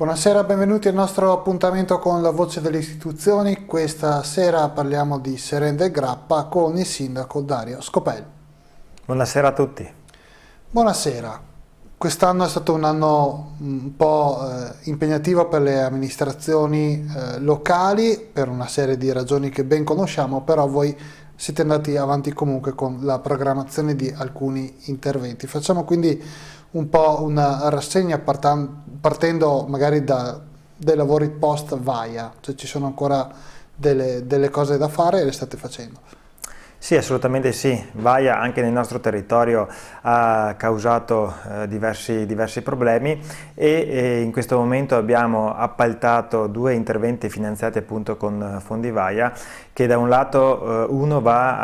Buonasera, benvenuti al nostro appuntamento con la voce delle istituzioni. Questa sera parliamo di Serende Grappa con il sindaco Dario Scopel. Buonasera a tutti. Buonasera. Quest'anno è stato un anno mm, un po' eh, impegnativo per le amministrazioni eh, locali, per una serie di ragioni che ben conosciamo, però voi siete andati avanti comunque con la programmazione di alcuni interventi. Facciamo quindi un po' una rassegna partendo magari da dei lavori post vaia, cioè ci sono ancora delle, delle cose da fare e le state facendo. Sì, assolutamente sì. Vaia anche nel nostro territorio ha causato eh, diversi, diversi, problemi e, e, in questo momento abbiamo appaltato due interventi finanziati appunto con eh, fondi Vaia che da un lato eh, uno va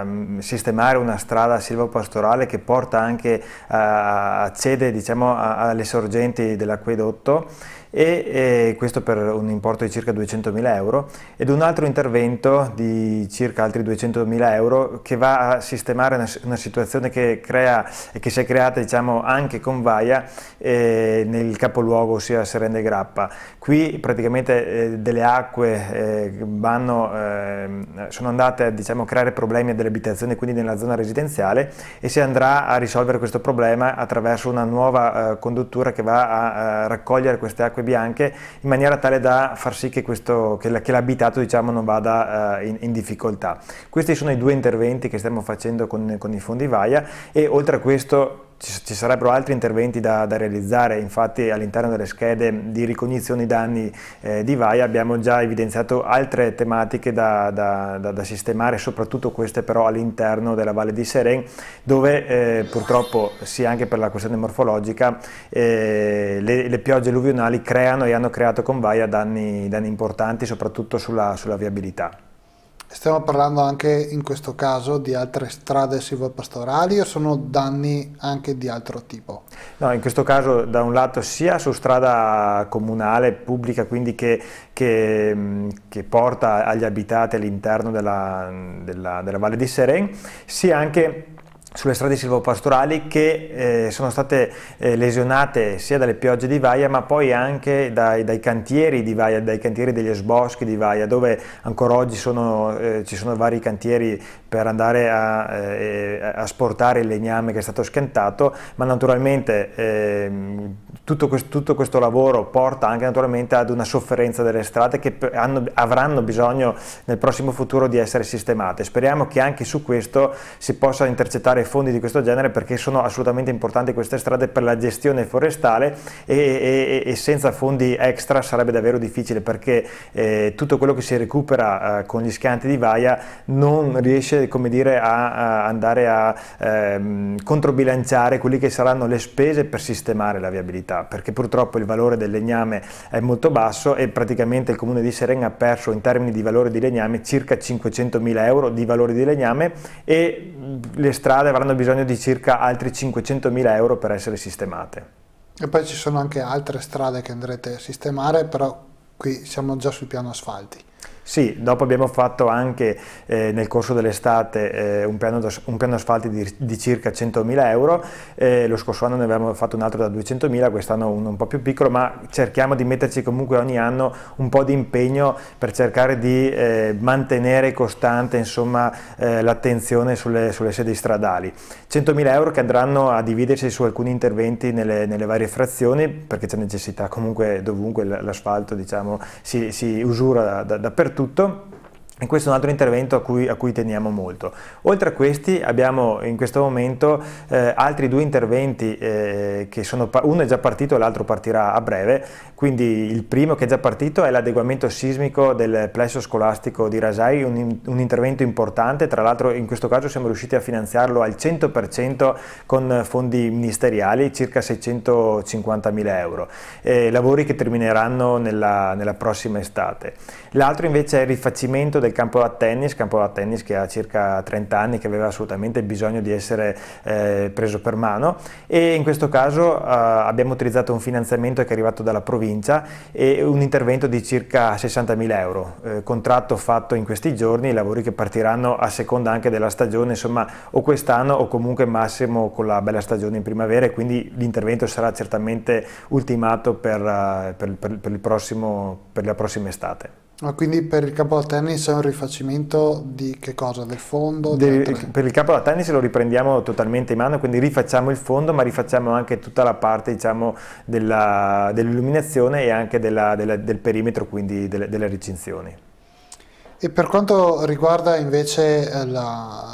a eh, sistemare una strada silvopastorale che porta anche, eh, accede diciamo, alle sorgenti dell'acquedotto e, e eh, questo per un importo di circa 200.000 euro ed un altro intervento di circa altri 200.000 euro che va a sistemare una, una situazione che, crea, che, si è creata diciamo, anche con Vaia eh, nel capoluogo ossia Serende Grappa. Qui praticamente eh, delle acque eh, vanno, ehm, sono andate a diciamo, creare problemi delle abitazioni quindi nella zona residenziale e si andrà a risolvere questo problema attraverso una nuova eh, conduttura che va a, a raccogliere queste acque acque bianche in maniera tale da far sì che, questo, che l'abitato diciamo, non vada eh, in, in, difficoltà. Questi sono i due interventi che stiamo facendo con, con i fondi VAIA e oltre a questo ci, sarebbero altri interventi da, da realizzare, infatti all'interno delle schede di ricognizione danni eh, di VAIA abbiamo già evidenziato altre tematiche da, da, da sistemare, soprattutto queste però all'interno della Valle di Seren, dove eh, purtroppo sia anche per la questione morfologica eh, le, le, piogge alluvionali creano e hanno creato con VAIA danni, danni importanti soprattutto sulla, sulla viabilità. Stiamo parlando anche in questo caso di altre strade silvopastorali o sono danni anche di altro tipo? No, in questo caso da un lato sia su strada comunale, pubblica, quindi che, che, mm, che porta agli abitati all'interno della, della, della Valle di Seren, sia anche sulle strade silvopastorali che eh, sono state eh, lesionate sia dalle piogge di Vaia ma poi anche dai, dai, cantieri di Vaia, dai cantieri degli esboschi di Vaia dove ancora oggi sono, eh, ci sono vari cantieri per andare a, eh, a, sportare il legname che è stato schiantato, ma naturalmente eh, tutto, questo, tutto, questo, lavoro porta anche naturalmente ad una sofferenza delle strade che hanno, avranno bisogno nel prossimo futuro di essere sistemate. Speriamo che anche su questo si possa intercettare fondi di questo genere perché sono assolutamente importanti queste strade per la gestione forestale e, e, e senza fondi extra sarebbe davvero difficile perché eh, tutto quello che si recupera eh, con gli schianti di vaia non riesce come dire, a, a, andare a ehm, controbilanciare quelli che saranno le spese per sistemare la viabilità, perché purtroppo il valore del legname è molto basso e praticamente il comune di Serena ha perso in termini di valore di legname circa 500.000 euro di valore di legname e le strade avranno bisogno di circa altri 500.000 euro per essere sistemate. E poi ci sono anche altre strade che andrete a sistemare, però qui siamo già sul piano asfalti. Sì, dopo abbiamo fatto anche eh, nel corso dell'estate eh, un, un, piano asfalti di, di circa 100.000 euro, eh, lo scorso anno ne abbiamo fatto un altro da 200.000, quest'anno uno un po' più piccolo, ma cerchiamo di metterci comunque ogni anno un po' di impegno per cercare di eh, mantenere costante eh, l'attenzione sulle, sulle, sedi stradali. 100.000 euro che andranno a dividersi su alcuni interventi nelle, nelle varie frazioni, perché c'è necessità comunque dovunque l'asfalto diciamo, si, si, usura da, da, dappertutto tutto e questo è un altro intervento a cui, a cui, teniamo molto. Oltre a questi abbiamo in questo momento eh, altri due interventi, eh, che sono, uno è già partito e l'altro partirà a breve, quindi il primo che è già partito è l'adeguamento sismico del plesso scolastico di Rasai, un, un intervento importante, tra l'altro in questo caso siamo riusciti a finanziarlo al 100% con fondi ministeriali, circa 650 mila euro, eh, lavori che termineranno nella, nella prossima estate. L'altro invece è il rifacimento del del campo da tennis, campo da tennis che ha circa 30 anni, che aveva assolutamente bisogno di essere eh, preso per mano e in questo caso eh, abbiamo utilizzato un finanziamento che è arrivato dalla provincia e un intervento di circa 60.000 euro, eh, contratto fatto in questi giorni, lavori che partiranno a seconda anche della stagione, insomma o quest'anno o comunque massimo con la bella stagione in primavera e quindi l'intervento sarà certamente ultimato per, eh, per, per, per prossimo, la prossima estate. Ma quindi per il campo da tennis è un rifacimento di che cosa? Del fondo? De, per il campo da tennis lo riprendiamo totalmente in mano, quindi rifacciamo il fondo, ma rifacciamo anche tutta la parte diciamo, dell'illuminazione e anche della, della, del perimetro, quindi delle, delle recinzioni. E per quanto riguarda invece eh,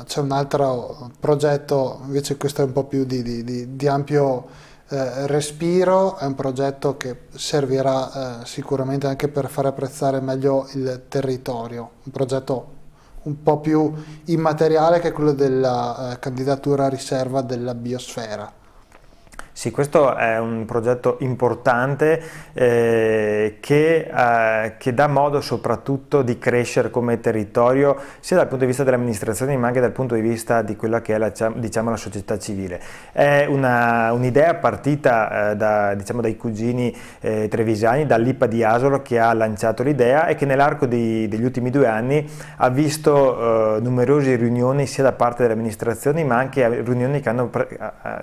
c'è un altro progetto, invece questo è un po' più di, di, di, di ampio eh, Respiro è un progetto che servirà eh, sicuramente anche per far apprezzare meglio il territorio, un progetto un po' più immateriale che quello della eh, candidatura a riserva della biosfera. Sì, questo è un progetto importante eh, che, eh, che, dà modo soprattutto di crescere come territorio sia dal punto di vista delle amministrazioni ma anche dal punto di vista di quella che è la, diciamo, la società civile. È un'idea partita eh, da, diciamo, dai cugini eh, trevisani, dall'IPA di Asolo che ha lanciato l'idea e che nell'arco degli ultimi due anni ha visto eh, numerose riunioni sia da parte delle amministrazioni ma anche riunioni che hanno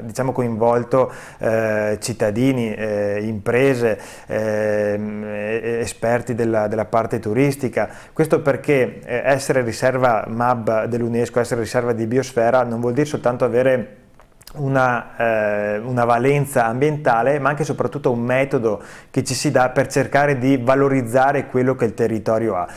diciamo, coinvolto eh, cittadini, eh, imprese, ehm, esperti della, della, parte turistica. Questo perché eh, essere riserva MAB dell'UNESCO, essere riserva di biosfera, non vuol dire soltanto avere una, eh, una, valenza ambientale ma anche e soprattutto un metodo che ci si dà per cercare di valorizzare quello che il territorio ha.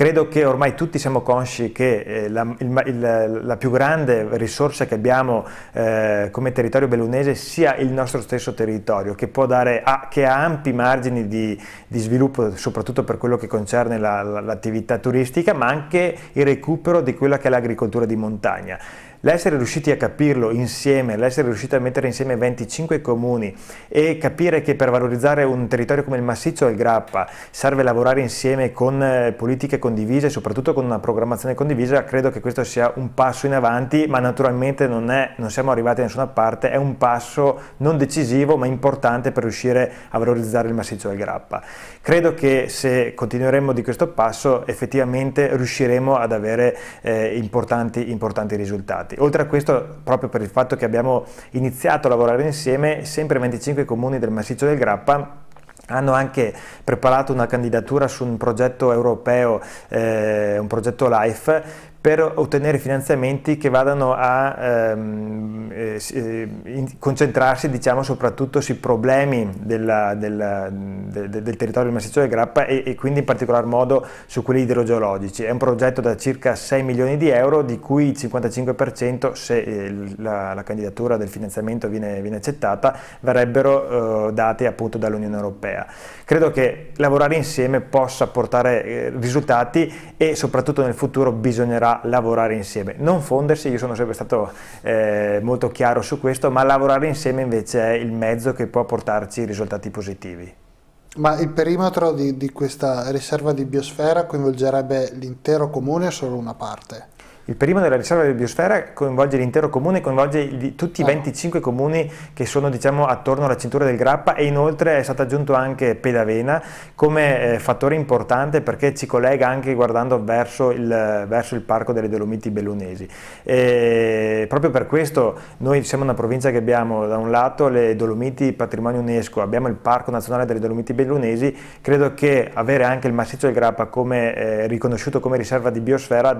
Credo che ormai tutti siamo consci che eh, la, il, il, la, più grande risorsa che abbiamo eh, come territorio bellunese sia il nostro stesso territorio, che, dare, ha, che ha ampi margini di, di, sviluppo, soprattutto per quello che concerne l'attività la, la, turistica, ma anche il recupero di quella che è l'agricoltura di montagna l'essere riusciti a capirlo insieme, l'essere riusciti a mettere insieme 25 comuni e capire che per valorizzare un territorio come il Massiccio del Grappa serve lavorare insieme con eh, politiche condivise e soprattutto con una programmazione condivisa, credo che questo sia un passo in avanti, ma naturalmente non, è, non siamo arrivati a nessuna parte, è un passo non decisivo ma importante per riuscire a valorizzare il Massiccio del Grappa. Credo che se continueremo di questo passo effettivamente riusciremo ad avere eh, importanti, importanti risultati importanti. Oltre a questo, proprio per il fatto che abbiamo iniziato a lavorare insieme, sempre 25 comuni del massiccio del Grappa hanno anche preparato una candidatura su un progetto europeo, eh, un progetto LIFE, per ottenere finanziamenti che vadano a ehm, eh, eh concentrarsi diciamo, soprattutto sui problemi della, della, de, de, del territorio del massiccio del Grappa e, e, quindi in particolar modo su quelli idrogeologici. È un progetto da circa 6 milioni di euro di cui il 55% se eh, la, la, candidatura del finanziamento viene, viene accettata verrebbero eh, dati appunto dall'Unione Europea. Credo che lavorare insieme possa portare eh, risultati e soprattutto nel futuro bisognerà lavorare insieme. Non fondersi, io sono sempre stato eh, molto chiaro su questo, ma lavorare insieme invece è il mezzo che può portarci risultati positivi. Ma il perimetro di, di questa riserva di biosfera coinvolgerebbe l'intero comune o solo una parte? Il perimetro della riserva di biosfera coinvolge l'intero comune, coinvolge gli, tutti i 25 ah. comuni che sono diciamo, attorno alla cintura del Grappa e inoltre è stato aggiunto anche Pedavena come eh, fattore importante perché ci collega anche guardando verso il, verso il parco delle Dolomiti Bellunesi. E proprio per questo noi siamo una provincia che abbiamo da un lato le Dolomiti patrimonio UNESCO, abbiamo il Parco Nazionale delle Dolomiti Bellunesi, credo che avere anche il massiccio del Grappa come, eh, riconosciuto come riserva di biosfera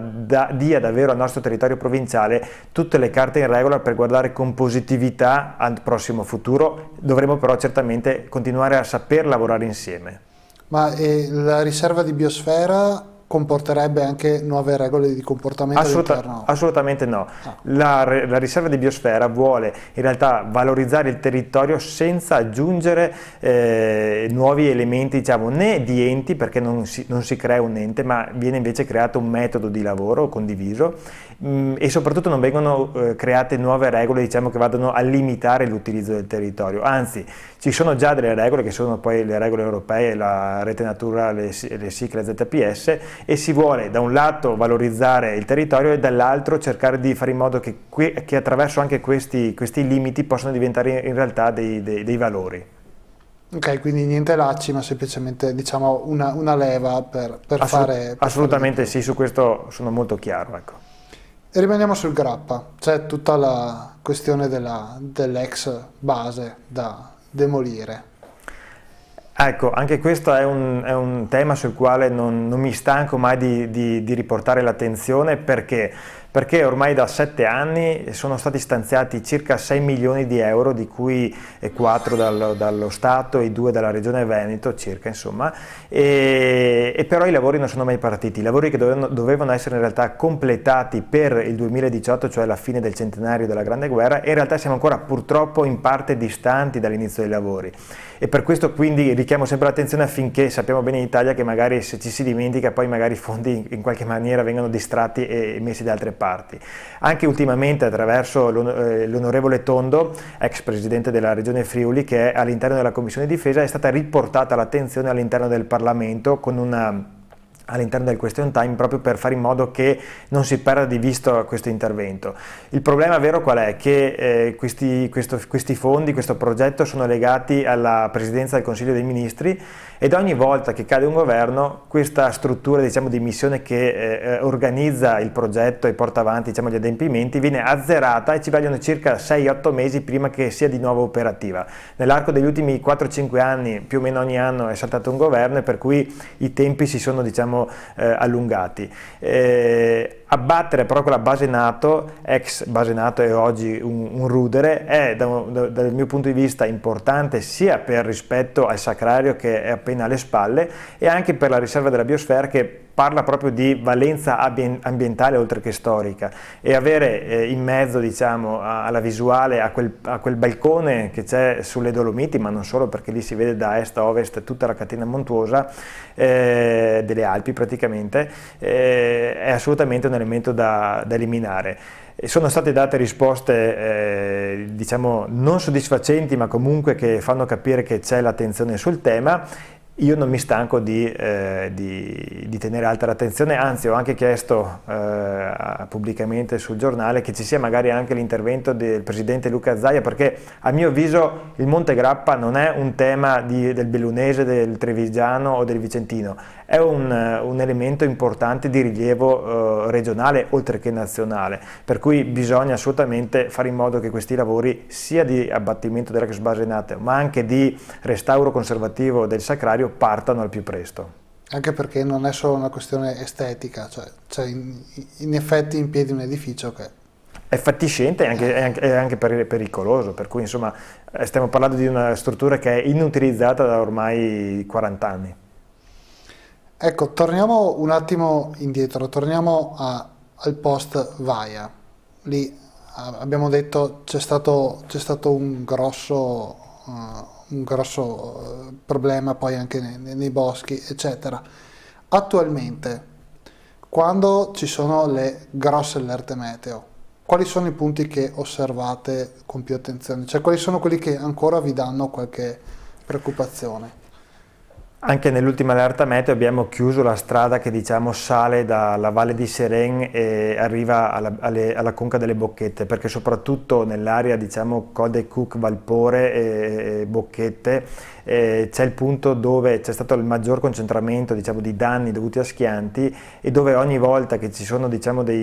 dia davvero davvero al nostro territorio provinciale tutte le carte in regola per guardare con positività al prossimo futuro, dovremo però certamente continuare a saper lavorare insieme. Ma eh, la riserva di biosfera comporterebbe anche nuove regole di comportamento Assoluta, all'interno? Assolutamente no. Ah. La, la, riserva di biosfera vuole in realtà valorizzare il territorio senza aggiungere eh, nuovi elementi, diciamo, né di enti, perché non si, non si crea un ente, ma viene invece creato un metodo di lavoro condiviso Mm, e soprattutto non vengono eh, create nuove regole diciamo, che vadano a limitare l'utilizzo del territorio, anzi ci sono già delle regole che sono poi le regole europee, la rete natura, le, SIC, la ZPS e si vuole da un lato valorizzare il territorio e dall'altro cercare di fare in modo che, che attraverso anche questi, questi, limiti possano diventare in realtà dei, dei, dei valori. Ok, quindi niente lacci, ma semplicemente diciamo una, una leva per, per Assolut fare... Per assolutamente fare sì, su questo sono molto chiaro. Ecco. E rimaniamo sul grappa, c'è tutta la questione dell'ex base da demolire. Ecco, anche questo è un, è un tema sul quale non, non, mi stanco mai di, di, di riportare l'attenzione perché perché ormai da sette anni sono stati stanziati circa 6 milioni di euro, di cui 4 eh, dal, dallo Stato e 2 dalla Regione Veneto, circa insomma, e, e, però i lavori non sono mai partiti, i lavori che dovevano, dovevano essere in realtà completati per il 2018, cioè la fine del centenario della Grande Guerra, e in realtà siamo ancora purtroppo in parte distanti dall'inizio dei lavori e per questo quindi richiamo sempre l'attenzione affinché sappiamo bene in Italia che magari se ci si dimentica poi magari i fondi in qualche maniera vengono distratti e messi da altre parti parti. Anche ultimamente attraverso eh, l'onorevole Tondo, ex presidente della regione Friuli, che all'interno della Commissione Difesa è stata riportata l'attenzione all'interno del Parlamento con una all'interno del question time proprio per fare in modo che non si perda di vista questo intervento. Il problema vero qual è? Che eh, questi, questo, questi, fondi, questo progetto sono legati alla presidenza del Consiglio dei Ministri ed ogni volta che cade un governo questa struttura diciamo, di missione che eh, eh organizza il progetto e porta avanti diciamo, gli adempimenti viene azzerata e ci vogliono circa 6-8 mesi prima che sia di nuovo operativa. Nell'arco degli ultimi 4-5 anni più o meno ogni anno è saltato un governo e per cui i tempi si sono diciamo, eh, allungati. Eh, abbattere però quella base NATO, ex base NATO e oggi un, un rudere, è da, da, dal mio punto di vista importante sia per rispetto al sacrario che è appena alle spalle e anche per la riserva della biosfera che parla proprio di valenza ambientale oltre che storica e avere eh, in mezzo diciamo, alla visuale, a quel, a quel balcone che c'è sulle Dolomiti, ma non solo perché lì si vede da est a ovest tutta la catena montuosa eh, delle Alpi praticamente, eh, è assolutamente un elemento da, da eliminare sono state date risposte eh, diciamo non soddisfacenti ma comunque che fanno capire che c'è l'attenzione sul tema io non mi stanco di, eh, di, di, tenere alta l'attenzione, anzi ho anche chiesto eh, pubblicamente sul giornale che ci sia magari anche l'intervento del presidente Luca Zaia perché a mio avviso il Monte Grappa non è un tema di, del bellunese, del trevigiano o del vicentino, è un, un elemento importante di rilievo eh, regionale oltre che nazionale, per cui bisogna assolutamente fare in modo che questi lavori sia di abbattimento dell'ex base nata ma anche di restauro conservativo del sacrario partano al più presto anche perché non è solo una questione estetica, cioè, cioè in, in, effetti impiedi un edificio che... È fatiscente e anche, è anche, è anche pericoloso, per cui insomma eh, stiamo parlando di una struttura che è inutilizzata da ormai 40 anni. Ecco, torniamo un attimo indietro, torniamo a, al post Vaia. Lì abbiamo detto c'è stato, stato, un grosso, uh, un grosso uh, problema poi anche nei, nei boschi, eccetera. Attualmente, quando ci sono le grosse allerte meteo, quali sono i punti che osservate con più attenzione? Cioè quali sono quelli che ancora vi danno qualche preoccupazione? Anche nell'ultima allerta meteo abbiamo chiuso la strada che diciamo sale dalla valle di Seren e arriva alla, alle, alla conca delle Bocchette, perché soprattutto nell'area diciamo Code Cook, Valpore e, e Bocchette eh, c'è il punto dove c'è stato il maggior concentramento diciamo, di danni dovuti a schianti e dove ogni volta che ci sono diciamo, delle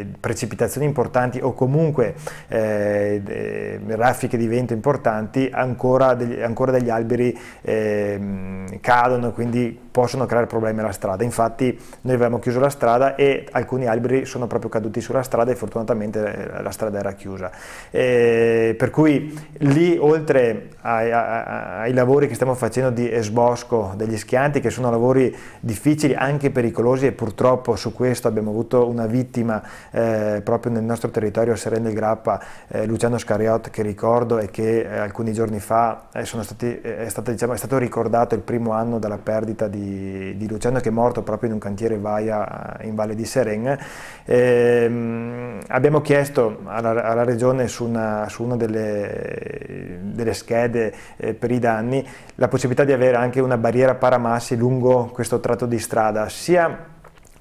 eh, precipitazioni importanti o comunque eh, raffiche di vento importanti ancora degli, ancora degli alberi ehm, cadono e quindi possono creare problemi alla strada. Infatti noi avevamo chiuso la strada e alcuni alberi sono proprio caduti sulla strada e fortunatamente eh, la strada era chiusa. E per cui lì oltre ai, ai, lavori che stiamo facendo di esbosco degli schianti, che sono lavori difficili, anche pericolosi e purtroppo su questo abbiamo avuto una vittima eh, proprio nel nostro territorio, Serena del Grappa, eh, Luciano Scariot che ricordo e che eh, alcuni giorni fa eh, stati, eh, è, stato, diciamo, è stato ricordato il primo primo anno dalla perdita di, di, Luciano che è morto proprio in un cantiere Vaia eh, in Valle di Seren. E, ehm, abbiamo chiesto alla, alla Regione su una, su una delle, delle, schede eh, per i danni la possibilità di avere anche una barriera paramassi lungo questo tratto di strada, sia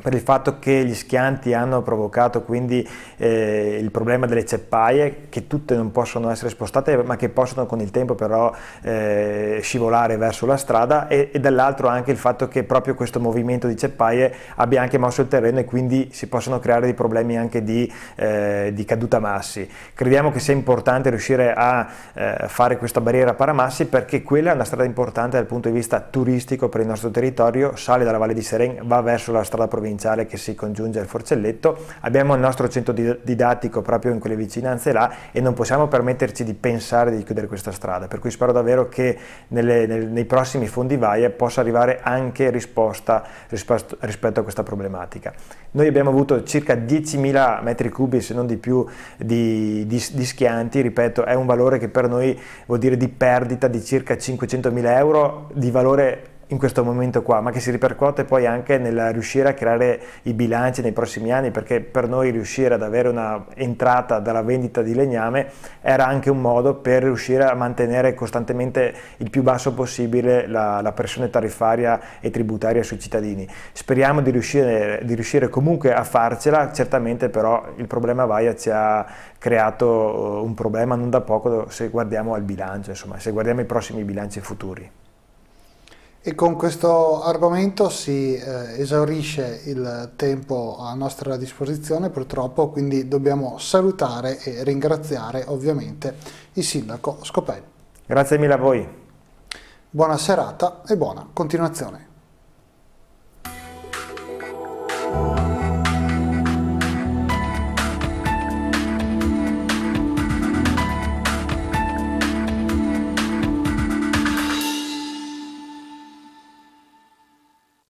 per il fatto che gli schianti hanno provocato quindi eh, il problema delle ceppaie che tutte non possono essere spostate ma che possono con il tempo però eh, scivolare verso la strada e, e dall'altro anche il fatto che proprio questo movimento di ceppaie abbia anche mosso il terreno e quindi si possono creare dei problemi anche di, eh, di caduta massi. Crediamo che sia importante riuscire a eh, fare questa barriera paramassi perché quella è una strada importante dal punto di vista turistico per il nostro territorio, sale dalla Valle di Seren, va verso la strada provinciale provinciale che si congiunge al Forcelletto, abbiamo il nostro centro didattico proprio in quelle vicinanze là e non possiamo permetterci di pensare di chiudere questa strada, per cui spero davvero che nelle, nel, nei prossimi fondi VAIA possa arrivare anche risposta rispetto, rispetto a questa problematica. Noi abbiamo avuto circa 10.000 metri cubi, se non di più, di, di, di schianti, ripeto, è un valore che per noi vuol dire di perdita di circa 500.000 euro di valore in questo momento qua, ma che si ripercuote poi anche nel riuscire a creare i bilanci nei prossimi anni, perché per noi riuscire ad avere una entrata dalla vendita di legname era anche un modo per riuscire a mantenere costantemente il più basso possibile la, la pressione tariffaria e tributaria sui cittadini. Speriamo di riuscire, di riuscire comunque a farcela, certamente però il problema Vaia ci ha creato uh, un problema non da poco se guardiamo al bilancio, insomma, se guardiamo i prossimi bilanci futuri. E con questo argomento si eh, esaurisce il tempo a nostra disposizione purtroppo, quindi dobbiamo salutare e ringraziare ovviamente il sindaco Scopelli. Grazie mille a voi. Buona serata e buona continuazione.